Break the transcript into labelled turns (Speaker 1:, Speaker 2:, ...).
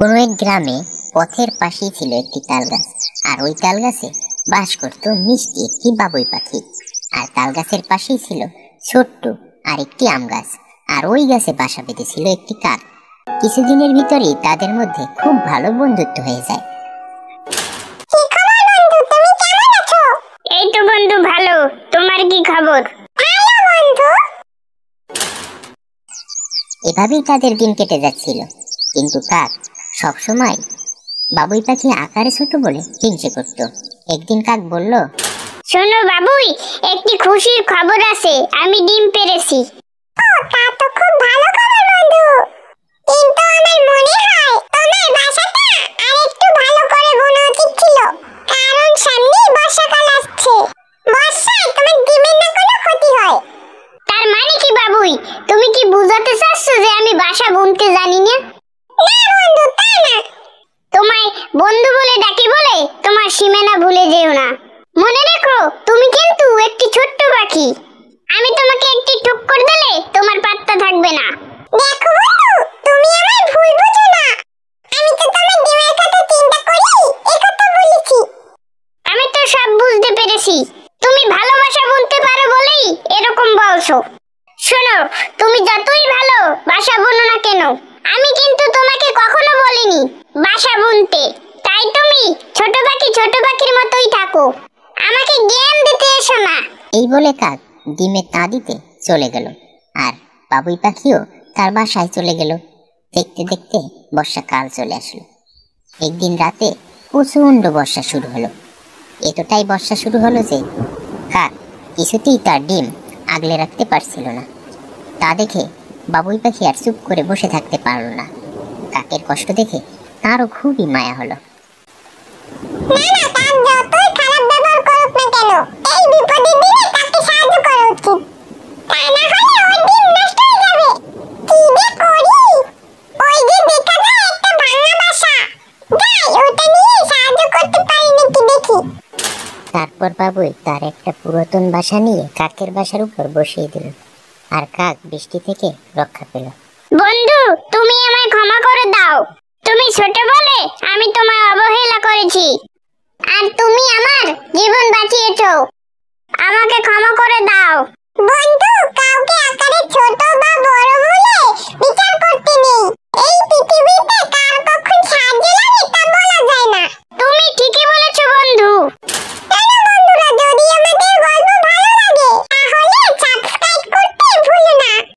Speaker 1: কোন এক গ্রামে পথের পাশেই ছিল একটি তাল গাছ আর ওই তাল গাছে বাস করত মিষ্টি একটি বাবুই পাখি আর তাল গাছের পাশেই ছিল ছোট্ট আর একটি আম গাছ আর ওই গাছে বাসা বেঁধেছিল একটি কাক কিছুদিনের ভিতরেই তাদের মধ্যে খুব ভালো বন্ধুত্ব হয়ে যায়
Speaker 2: বন্ধু ভালো তোমার কি খবর
Speaker 1: এভাবেই তাদের দিন কেটে যাচ্ছিল কিন্তু কাক সবসময় বাবুই পাখি আকারে ছোট বলে হিংসে করত একদিন কাক বলল
Speaker 2: শোনো বাবুই একটি খুশির খবর আছে আমি ডিম পেরেছি তা তো খুব ভালো
Speaker 3: খবর বন্ধু কিন্তু আমার মনে হয় তোমার বাসাটা আরেকটু ভালো করে বোনা উচিত ছিল কারণ সামনে বর্ষাকাল আসছে বর্ষায়
Speaker 2: তোমার ডিমের না কোনো ক্ষতি হয় তার মানে কি বাবুই তুমি কি বুঝাতে চাচ্ছ যে আমি বাসা বুনতে জানি না বন্ধু বলে ডাকি বলে তোমার সীমানা ভুলে যেও না মনে রেখো তুমি কিন্তু একটি ছোট্ট পাখি আমি তোমাকে একটি করে দিলে তোমার পাত্তা থাকবে না দেখো বন্ধু তুমি আমায় ভুল বুঝো না আমি তো তোমার ডিমের কথা চিন্তা করি একথা বলেছি আমি তো সব বুঝতে পেরেছি তুমি ভালোবাসা বলতে পারো বলেই এরকম বলছো শোনো তুমি যতই ভালো বাসা বোনো না কেন আমি কিন্তু তোমাকে কখনো বলিনি বাসা বুনতে আমাকে জ্ঞান দিতে এসো না
Speaker 1: এই বলে কাক ডিমে তা দিতে চলে গেল আর বাবুই পাখিও তার বাসায় চলে গেল দেখতে দেখতে বর্ষাকাল চলে আসলো একদিন রাতে প্রচণ্ড বর্ষা শুরু হলো এতটাই বর্ষা শুরু হলো যে কাক কিছুতেই তার ডিম আগলে রাখতে পারছিল না তা দেখে বাবুই পাখি আর চুপ করে বসে থাকতে পারল না কাকের কষ্ট দেখে তারও খুবই মায়া হলো
Speaker 3: না
Speaker 1: তারপর বাবুই তার একটা পুরাতন বাসা নিয়ে কাকের বাসার উপর বসিয়ে দিল আর কাক বৃষ্টি থেকে রক্ষা পেল
Speaker 2: বন্ধু তুমি আমায় ক্ষমা করে দাও তুমি ছোট বলে আমি তোমায় অবহেলা করেছি আর তুমি আমার জীবন বাঁচিয়েছো
Speaker 3: আমাকে ক্ষমা করে দাও বন্ধু